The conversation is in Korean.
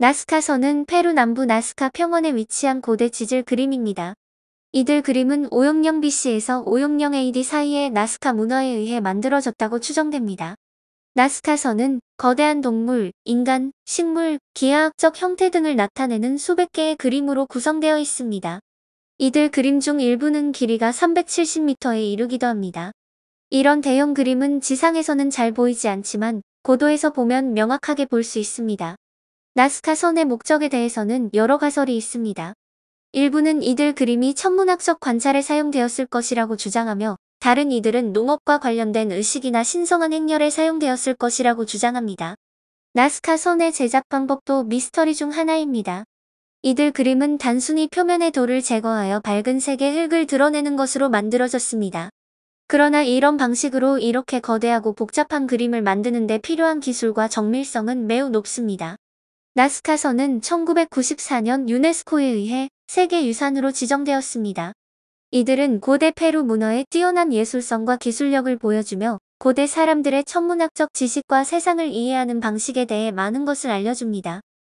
나스카선은 페루 남부 나스카 평원에 위치한 고대 지질 그림입니다. 이들 그림은 오용령 BC에서 오용령 AD 사이의 나스카 문화에 의해 만들어졌다고 추정됩니다. 나스카선은 거대한 동물, 인간, 식물, 기하학적 형태 등을 나타내는 수백 개의 그림으로 구성되어 있습니다. 이들 그림 중 일부는 길이가 370m에 이르기도 합니다. 이런 대형 그림은 지상에서는 잘 보이지 않지만 고도에서 보면 명확하게 볼 수 있습니다. 나스카선의 목적에 대해서는 여러 가설이 있습니다. 일부는 이들 그림이 천문학적 관찰에 사용되었을 것이라고 주장하며 다른 이들은 농업과 관련된 의식이나 신성한 행렬에 사용되었을 것이라고 주장합니다. 나스카 선의 제작 방법도 미스터리 중 하나입니다. 이들 그림은 단순히 표면의 돌을 제거하여 밝은 색의 흙을 드러내는 것으로 만들어졌습니다. 그러나 이런 방식으로 이렇게 거대하고 복잡한 그림을 만드는데 필요한 기술과 정밀성은 매우 높습니다. 나스카선은 1994년 유네스코에 의해 세계유산으로 지정되었습니다. 이들은 고대 페루 문화의 뛰어난 예술성과 기술력을 보여주며 고대 사람들의 천문학적 지식과 세상을 이해하는 방식에 대해 많은 것을 알려줍니다.